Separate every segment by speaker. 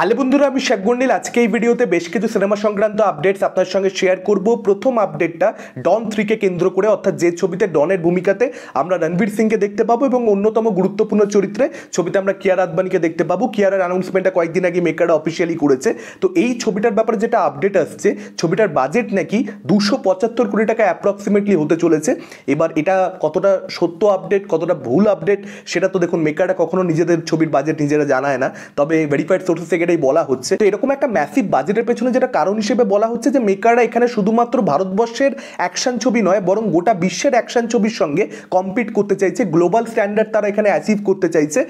Speaker 1: hello বন্ধুরা আমি শেখ গন্ডিল আজকে এই ভিডিওতে বেশ কিছু সিনেমা সংক্রান্ত আপডেটস আপনার সঙ্গে শেয়ার করব প্রথম আপডেটটা ডন থ্রিকে কেন্দ্র করে অর্থাৎ যে ছবিতে ডনের ভূমিকাতে আমরা রণবীর সিংকে দেখতে পাবো এবং অন্যতম গুরুত্বপূর্ণ চরিত্রে ছবিতে আমরা কিয়ার আদবানিকে দেখতে পাবো কিয়ারের অ্যানাউন্সমেন্টটা কয়েকদিন আগে মেকাররা অফিসিয়ালি করেছে তো এই ছবিটার ব্যাপারে যেটা আপডেট আসছে ছবিটার বাজেট নাকি দুশো পঁচাত্তর কোটি টাকা অ্যাপ্রক্সিমেটলি হতে চলেছে এবার এটা কতটা সত্য আপডেট কতটা ভুল আপডেট সেটা তো দেখুন মেকাররা কখনো নিজেদের ছবির বাজেট নিজেরা জানায় না তবে ভেরিফাইড সোর্সেস থেকে এটাই বলা হচ্ছে তো এরকম একটা ম্যাসিভ বাজেটের পেছনে যেটা কারণ হিসেবে বলা হচ্ছে যে মেকাররা এখানে শুধুমাত্র ভারতবর্ষের অ্যাকশন ছবি নয় বরং গোটা বিশ্বের অ্যাকশন ছবির সঙ্গে কম্পিট করতে চাইছে গ্লোবাল স্ট্যান্ডার্ড তারা এখানে অ্যাচিভ করতে চাইছে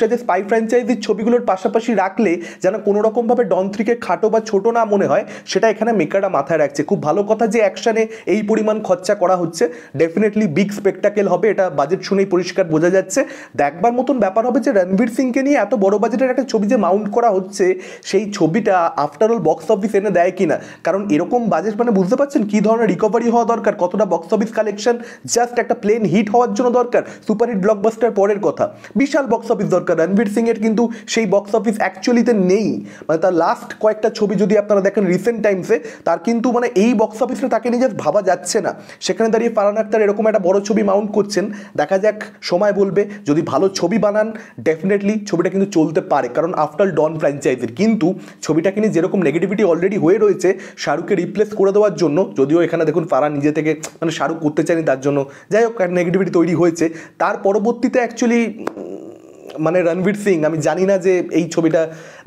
Speaker 1: সাথে স্পাই ফ্র্যাঞ্চাইজির ছবিগুলোর পাশাপাশি রাখলে যেন কোনো রকমভাবে থ্রিকে খাটো বা ছোট না মনে হয় সেটা এখানে মেকাররা মাথায় রাখছে খুব ভালো কথা যে অ্যাকশানে এই পরিমাণ খরচা করা হচ্ছে ডেফিনেটলি বিগ স্পেকটাকেল হবে এটা বাজেট শুনেই পরিষ্কার বোঝা যাচ্ছে দেখবার মতন ব্যাপার হবে যে রণবীর সিংকে নিয়ে এত বড় বাজেটের একটা ছবি যে মাউন্ট করা হচ্ছে হচ্ছে সেই ছবিটা আফটারঅল বক্স অফিস এনে দেয় কি না কারণ এরকম বাজেট মানে বুঝতে পারছেন কী ধরনের রিকভারি হওয়া দরকার কতটা বক্স অফিস কালেকশন জাস্ট একটা প্লেন হিট হওয়ার জন্য দরকার সুপারহিট ব্লকবাস্টার পরের কথা বিশাল বক্স অফিস দরকার রণবীর সিং এর কিন্তু সেই বক্স অফিস অ্যাকচুয়ালিতে নেই মানে তার লাস্ট কয়েকটা ছবি যদি আপনারা দেখেন রিসেন্ট টাইমসে তার কিন্তু মানে এই বক্স অফিসে তাকে নিয়ে জাস্ট ভাবা যাচ্ছে না সেখানে দাঁড়িয়ে ফারান আক্তার এরকম একটা বড় ছবি মাউন্ট করছেন দেখা যাক সময় বলবে যদি ভালো ছবি বানান ডেফিনেটলি ছবিটা কিন্তু চলতে পারে কারণ আফটার ডন ফ্র্যাঞ্চাইজ ফ্র্যাঞ্চাইজির কিন্তু ছবিটাকে নিয়ে যেরকম নেগেটিভিটি অলরেডি হয়ে রয়েছে শাহরুখকে রিপ্লেস করে দেওয়ার জন্য যদিও এখানে দেখুন তারা নিজে থেকে মানে শাহরুখ করতে চায়নি তার জন্য যাই হোক নেগেটিভিটি তৈরি হয়েছে তার পরবর্তীতে অ্যাকচুয়ালি মানে রণবীর সিং আমি জানি না যে এই ছবিটা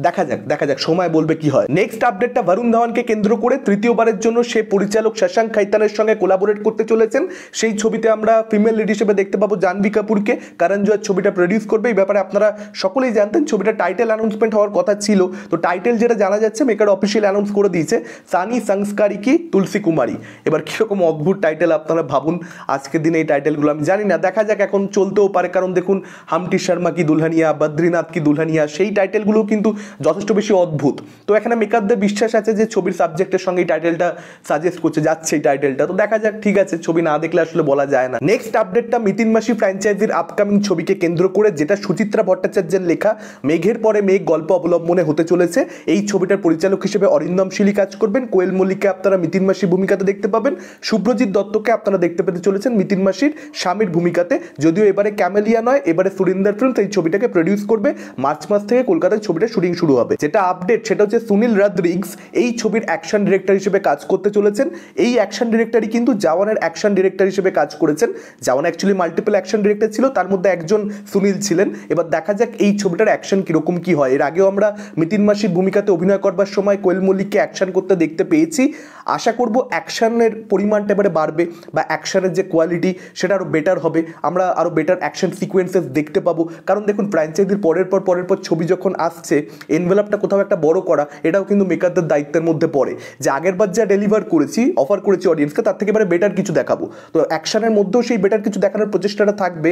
Speaker 1: দেখা যাক দেখা যাক সময় বলবে কি হয় নেক্সট আপডেটটা বরুণ ধাওয়ানকে কেন্দ্র করে তৃতীয়বারের জন্য সে পরিচালক শশাঙ্ক খাইতানের সঙ্গে কোলাবোরেট করতে চলেছেন সেই ছবিতে আমরা ফিমেল লিড হিসেবে দেখতে পাবো জাহ্নবী কাপুরকে কারণ জোয়ার ছবিটা প্রডিউস করবে এই ব্যাপারে আপনারা সকলেই জানতেন ছবিটা টাইটেল অ্যানাউন্সমেন্ট হওয়ার কথা ছিল তো টাইটেল যেটা জানা যাচ্ছে মেকার অফিসিয়াল অ্যানাউন্স করে দিয়েছে সানি সংস্কারী কি তুলসী কুমারী এবার কীরকম অদ্ভুত টাইটেল আপনারা ভাবুন আজকের দিনে এই টাইটেলগুলো আমি জানি না দেখা যাক এখন চলতেও পারে কারণ দেখুন হামটি শর্মা কি দুল দুলহানিয়া বদ্রীনাথ কি দুলহানিয়া সেই টাইটেলগুলো কিন্তু যথেষ্ট বেশি অদ্ভুত তো এখানে মেকারদের বিশ্বাস আছে যে ছবির সাবজেক্টের সঙ্গে এই টাইটেলটা সাজেস্ট করছে যাচ্ছে এই টাইটেলটা তো দেখা যাক ঠিক আছে ছবি না দেখলে আসলে বলা যায় না নেক্সট আপডেটটা মিতিন মাসি ফ্র্যাঞ্চাইজির আপকামিং ছবিকে কেন্দ্র করে যেটা সুচিত্রা ভট্টাচার্যের লেখা মেঘের পরে মেঘ গল্প অবলম্বনে হতে চলেছে এই ছবিটার পরিচালক হিসেবে অরিন্দম শিলি কাজ করবেন কোয়েল মল্লিককে আপনারা মিতিন মাসির ভূমিকাতে দেখতে পাবেন সুব্রজিৎ দত্তকে আপনারা দেখতে পেতে চলেছেন মিতিন মাসির স্বামীর ভূমিকাতে যদিও এবারে ক্যামেলিয়া নয় এবারে সুরিন্দার ফিল্ম এই ছবি ছবিটাকে প্রডিউস করবে মার্চ মাস থেকে কলকাতায় ছবিটা শুটিং শুরু হবে যেটা আপডেট সেটা হচ্ছে সুনীল রাদ্রিক্স এই ছবির অ্যাকশন ডিরেক্টর হিসেবে কাজ করতে চলেছেন এই অ্যাকশন ডিরেক্টরই কিন্তু জাওয়ানের অ্যাকশন ডিরেক্টর হিসেবে কাজ করেছেন Jawan actually multiple action director ছিল তার মধ্যে একজন সুনীল ছিলেন এবার দেখা যাক এই ছবিটার অ্যাকশন কীরকম কী হয় এর আগেও আমরা মিতিন মাসির ভূমিকাতে অভিনয় করবার সময় কোয়েল মল্লিককে অ্যাকশন করতে দেখতে পেয়েছি আশা করব অ্যাকশনের পরিমাণটা এবারে বাড়বে বা অ্যাকশনের যে কোয়ালিটি সেটা আরও বেটার হবে আমরা আরও বেটার অ্যাকশন সিকোয়েন্সেস দেখতে পাবো কারণ দেখুন দেখুন ফ্র্যাঞ্চাইজির পরের পর পরের পর ছবি যখন আসছে এনভেলপটা কোথাও একটা বড় করা এটাও কিন্তু মেকারদের দায়িত্বের মধ্যে পড়ে যে আগের বার যা ডেলিভার করেছি অফার করেছি অডিয়েন্সকে তার থেকে এবারে বেটার কিছু দেখাবো তো অ্যাকশানের মধ্যেও সেই বেটার কিছু দেখানোর প্রচেষ্টাটা থাকবে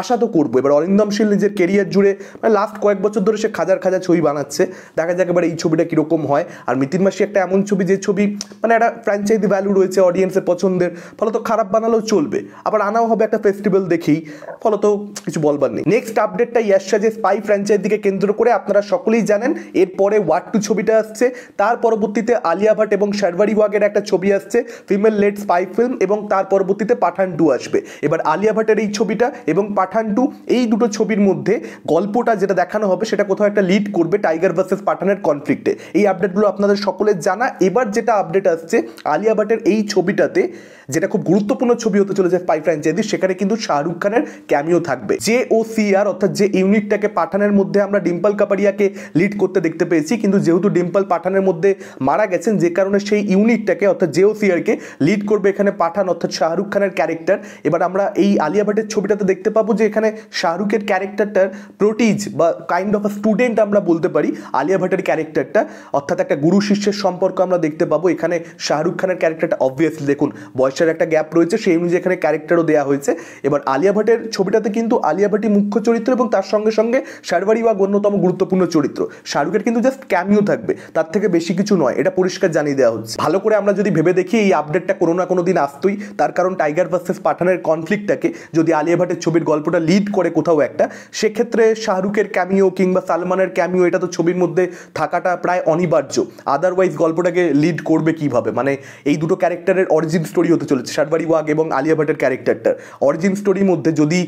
Speaker 1: আশা তো করবো এবার অরিন্দম শীল নিজের কেরিয়ার জুড়ে মানে লাস্ট কয়েক বছর ধরে সে খাজার খাজা ছবি বানাচ্ছে দেখা যাক এবার এই ছবিটা কীরকম হয় আর মিতিন মাসি একটা এমন ছবি যে ছবি মানে একটা ফ্র্যাঞ্চাইজি ভ্যালু রয়েছে অডিয়েন্সের পছন্দের ফলত খারাপ বানালেও চলবে আবার আনাও হবে একটা ফেস্টিভ্যাল দেখেই ফলত কিছু বলবার নেই নেক্সট আপডেটটা ইয়াশা যে স্পাই ফ্র্যাঞ্চাইজিকে কেন্দ্র করে আপনারা সকলেই জানেন এরপরে ওয়ার্ড টু ছবিটা আসছে তার পরবর্তীতে আলিয়া ভাট এবং শারবারি ওয়াগের একটা ছবি আসছে ফিমেল লেড স্পাই ফিল্ম এবং তার পরবর্তীতে পাঠান টু আসবে এবার আলিয়া ভাটের এই ছবিটা এবং পাঠান টু এই দুটো ছবির মধ্যে গল্পটা যেটা দেখানো হবে সেটা কোথাও একটা লিড করবে টাইগার ভার্সেস পাঠানের কনফ্লিক্টে এই আপডেটগুলো আপনাদের সকলের জানা এবার যেটা আপডেট আসছে আলিয়া ভাটের এই ছবিটাতে যেটা খুব গুরুত্বপূর্ণ ছবি হতে চলেছে পাই ফ্র্যাঞ্চাইজি সেখানে কিন্তু শাহরুখ খানের ক্যামিও থাকবে যে ও সিআর অর্থাৎ যে ইউনিটটাকে পাঠানের মধ্যে আমরা ডিম্পল কাপাডিয়াকে লিড করতে দেখতে পেয়েছি কিন্তু যেহেতু ডিম্পল পাঠানের মধ্যে মারা গেছেন যে কারণে সেই ইউনিটটাকে অর্থাৎ যে ও সিআরকে লিড করবে এখানে পাঠান অর্থাৎ শাহরুখ খানের ক্যারেক্টার এবার আমরা এই আলিয়া ভাটের ছবিটাতে দেখতে পাব পাবো যে এখানে শাহরুখের ক্যারেক্টারটার প্রোটিজ বা কাইন্ড অফ আ স্টুডেন্ট আমরা বলতে পারি আলিয়া ভাটের ক্যারেক্টারটা অর্থাৎ একটা গুরু শিষ্যের সম্পর্ক আমরা দেখতে পাবো এখানে শাহরুখ খানের ক্যারেক্টারটা অবভিয়াসলি দেখুন বয়সের একটা গ্যাপ রয়েছে সেই অনুযায়ী এখানে ক্যারেক্টারও দেওয়া হয়েছে এবার আলিয়া ভাটের ছবিটাতে কিন্তু আলিয়া ভাটি মুখ্য চরিত্র এবং তার সঙ্গে সঙ্গে শারবারি বা অন্যতম গুরুত্বপূর্ণ চরিত্র শাহরুখের কিন্তু জাস্ট ক্যামিও থাকবে তার থেকে বেশি কিছু নয় এটা পরিষ্কার জানিয়ে দেওয়া হচ্ছে ভালো করে আমরা যদি ভেবে দেখি এই আপডেটটা কোনো না কোনো দিন আসতোই তার কারণ টাইগার ভার্সেস পাঠানের কনফ্লিক্টটাকে যদি আলিয়া ভাটের ছবির গল্প গল্পটা লিড করে কোথাও একটা সেক্ষেত্রে শাহরুখের ক্যামিও কিংবা সালমানের ক্যামিও এটা তো ছবির মধ্যে থাকাটা প্রায় অনিবার্য আদারওয়াইজ গল্পটাকে লিড করবে কিভাবে মানে এই দুটো ক্যারেক্টারের অরিজিন স্টোরি হতে চলেছে শারবারি ওয়াগ এবং আলিয়া ভাটের ক্যারেক্টারটার অরিজিন স্টোরির মধ্যে যদি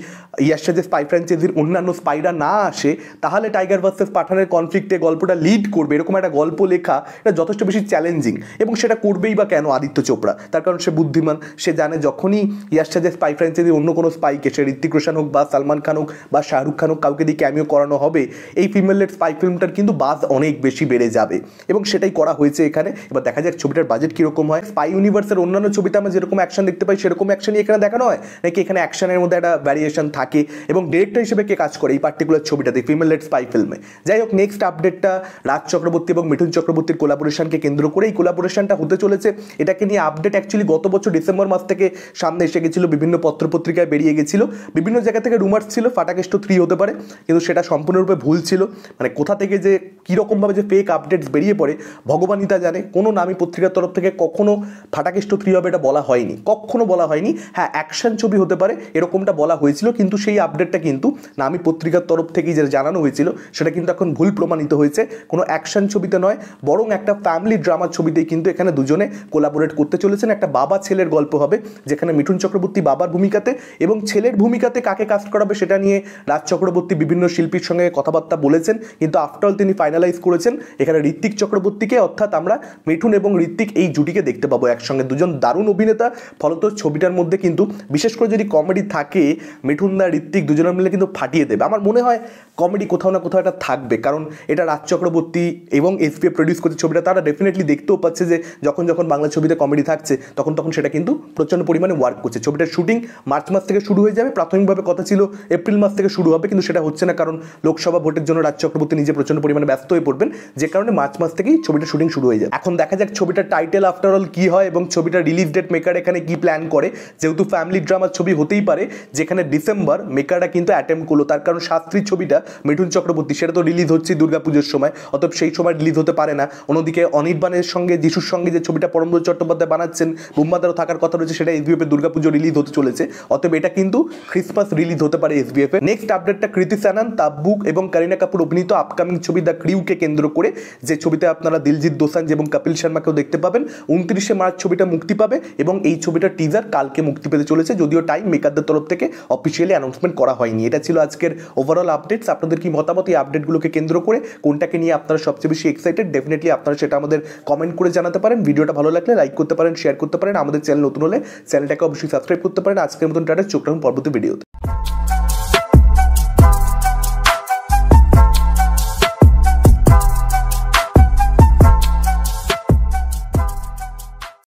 Speaker 1: ইয়াশাজে স্পাই ফ্র্যাঞ্চাইজির অন্যান্য স্পাইরা না আসে তাহলে টাইগার ভার্সেস পাঠানের কনফ্লিক্টে গল্পটা লিড করবে এরকম একটা গল্প লেখা এটা যথেষ্ট বেশি চ্যালেঞ্জিং এবং সেটা করবেই বা কেন আদিত্য চোপড়া তার কারণ সে বুদ্ধিমান সে জানে যখনই ইয়াশাজে স্পাই ফ্র্যাঞ্চাইজি অন্য কোনো স্পাইকে সে ঋত্বিক রোশন হোক বা সালমান খান হোক বা শাহরুখ খান হোক কাউকে দিয়ে ক্যামিও করানো হবে এই ফিমেল লেড স্পাই ফিল্মটার কিন্তু বাস অনেক বেশি বেড়ে যাবে এবং সেটাই করা হয়েছে এখানে এবার দেখা যাক ছবিটার বাজেট কীরকম হয় স্পাই ইউনিভার্সের অন্যান্য ছবিতে আমরা যেরকম অ্যাকশন দেখতে পাই সেরকম অ্যাকশনই এখানে দেখানো হয় নাকি এখানে অ্যাকশনের মধ্যে একটা ভ্যারিয়েশন থাকে এবং ডিরেক্টর হিসেবে কে কাজ করে এই পার্টিকুলার ছবিটাতে ফিমেল লেড স্পাই ফিল্মে যাই হোক নেক্সট আপডেটটা রাজ চক্রবর্তী এবং মিঠুন চক্রবর্তীর কোলাবোরেশনকে কেন্দ্র করে এই কোলাবোরেশনটা হতে চলেছে এটাকে নিয়ে আপডেট অ্যাকচুয়ালি গত বছর ডিসেম্বর মাস থেকে সামনে এসে গেছিলো বিভিন্ন পত্রপত্রিকায় বেরিয়ে গেছিলো বিভিন্ন জায়গা থেকে রুমার্স ছিল ফাটাকেষ্ট থ্রি হতে পারে কিন্তু সেটা সম্পূর্ণরূপে ভুল ছিল মানে কোথা থেকে যে কীরকমভাবে যে ফেক আপডেটস বেরিয়ে পড়ে ভগবানই তা জানে কোনো নামী পত্রিকার তরফ থেকে কখনও ফাটাকেষ্ট থ্রি হবে এটা বলা হয়নি কখনও বলা হয়নি হ্যাঁ অ্যাকশান ছবি হতে পারে এরকমটা বলা হয়েছিল কিন্তু সেই আপডেটটা কিন্তু নামি পত্রিকার তরফ থেকেই যেটা জানানো হয়েছিল সেটা কিন্তু এখন ভুল প্রমাণিত হয়েছে কোনো অ্যাকশান ছবিতে নয় বরং একটা ফ্যামিলি ড্রামার ছবিতেই কিন্তু এখানে দুজনে কোলাবোরেট করতে চলেছেন একটা বাবা ছেলের গল্প হবে যেখানে মিঠুন চক্রবর্তী বাবার ভূমিকাতে এবং ছেলের ভূমিকাতে কাকে কাস্ট করাবে সেটা নিয়ে রাজ চক্রবর্তী বিভিন্ন শিল্পীর সঙ্গে কথাবার্তা বলেছেন কিন্তু আফটারঅল তিনি ফাইনালাইজ করেছেন এখানে ঋত্বিক চক্রবর্তীকে অর্থাৎ আমরা মিঠুন এবং ঋত্বিক এই জুটিকে দেখতে পাবো একসঙ্গে দুজন দারুণ অভিনেতা ফলত ছবিটার মধ্যে কিন্তু বিশেষ করে যদি কমেডি থাকে মিঠুন দা ঋত্বিক দুজনের মিলে কিন্তু ফাটিয়ে দেবে আমার মনে হয় কমেডি কোথাও না কোথাও এটা থাকবে কারণ এটা রাজ চক্রবর্তী এবং এসপিএ প্রডিউস করছে ছবিটা তারা ডেফিনেটলি দেখতেও পাচ্ছে যে যখন যখন বাংলা ছবিতে কমেডি থাকছে তখন তখন সেটা কিন্তু প্রচণ্ড পরিমাণে ওয়ার্ক করছে ছবিটার শুটিং মার্চ মাস থেকে শুরু হয়ে যাবে প্রাথমিকভাবে হবে কথা ছিল এপ্রিল মাস থেকে শুরু হবে কিন্তু সেটা হচ্ছে না কারণ লোকসভা ভোটের জন্য রাজ চক্রবর্তী নিজে প্রচন্ড পরিমাণে ব্যস্ত হয়ে পড়বেন যে কারণে মার্চ মাস থেকেই ছবিটা শুটিং শুরু হয়ে যায় এখন দেখা যাক ছবিটার টাইটেল আফটার অল কী হয় এবং ছবিটা রিলিজ ডেট মেকার এখানে কি প্ল্যান করে যেহেতু ফ্যামিলি ড্রামার ছবি হতেই পারে যেখানে ডিসেম্বর মেকাররা কিন্তু অ্যাটেম্প করলো তার কারণ শাস্ত্রী ছবিটা মিঠুন চক্রবর্তী সেটা তো রিলিজ হচ্ছে দুর্গাপুজোর সময় অতএব সেই সময় রিলিজ হতে পারে না অন্যদিকে অনির্বাণের সঙ্গে যিশুর সঙ্গে যে ছবিটা পরমব্রত চট্টোপাধ্যায় বানাচ্ছেন বোম্বাদারও থাকার কথা রয়েছে সেটা এসবিএফের দুর্গাপুজো রিলিজ হতে চলেছে অতএব এটা কিন্তু ক্রিসমাস রিলিজ হতে পারে এসবিএফ এ নেক্সট আপডেটটা কৃতি স্যানান তাব্বুক এবং কারিনা কাপুর অভিনীত আপকামিং ছবি দ্য ক্রিউকে কেন্দ্র করে যে ছবিতে আপনারা দিলজিৎ দোসাঞ্জ এবং কপিল শর্মাকেও দেখতে পাবেন উনত্রিশে মার্চ ছবিটা মুক্তি পাবে এবং এই ছবিটা টিজার কালকে মুক্তি পেতে চলেছে যদিও টাইম মেকারদের তরফ থেকে অফিসিয়ালি অ্যানাউন্সমেন্ট করা হয়নি এটা ছিল আজকের ওভারঅল আপডেটস আপনাদের কি মতামত এই আপডেটগুলোকে কেন্দ্র করে কোনটাকে নিয়ে আপনারা সবচেয়ে বেশি এক্সাইটেড ডেফিনেটলি আপনারা সেটা আমাদের কমেন্ট করে জানাতে পারেন ভিডিওটা ভালো লাগলে লাইক করতে পারেন শেয়ার করতে পারেন আমাদের চ্যানেল নতুন হলে চ্যানেলটাকে অবশ্যই সাবস্ক্রাইব করতে পারেন আজকের মতন টাটা চোখ রাখুন পরবর্তী ভিডিওতে